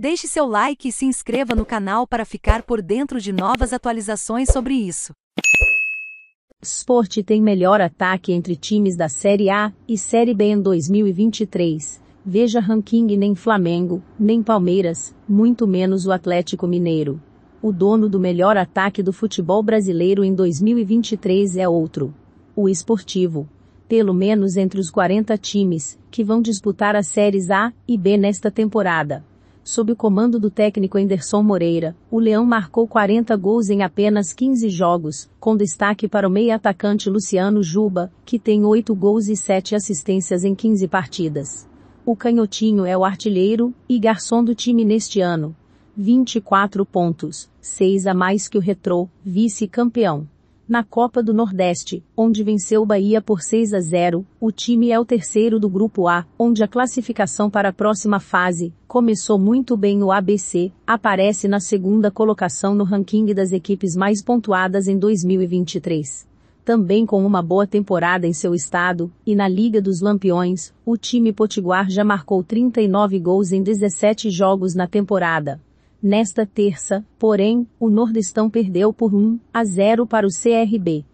Deixe seu like e se inscreva no canal para ficar por dentro de novas atualizações sobre isso. Sport tem melhor ataque entre times da Série A e Série B em 2023. Veja ranking nem Flamengo, nem Palmeiras, muito menos o Atlético Mineiro. O dono do melhor ataque do futebol brasileiro em 2023 é outro. O Esportivo. Pelo menos entre os 40 times, que vão disputar as séries A e B nesta temporada sob o comando do técnico Enderson Moreira, o Leão marcou 40 gols em apenas 15 jogos, com destaque para o meia-atacante Luciano Juba, que tem 8 gols e 7 assistências em 15 partidas. O canhotinho é o artilheiro e garçom do time neste ano. 24 pontos, 6 a mais que o Retrô, vice-campeão. Na Copa do Nordeste, onde venceu o Bahia por 6 a 0, o time é o terceiro do Grupo A, onde a classificação para a próxima fase começou muito bem o ABC, aparece na segunda colocação no ranking das equipes mais pontuadas em 2023 também com uma boa temporada em seu estado, e na Liga dos Lampiões, o time potiguar já marcou 39 gols em 17 jogos na temporada. Nesta terça, porém, o Nordestão perdeu por 1 a 0 para o CRB.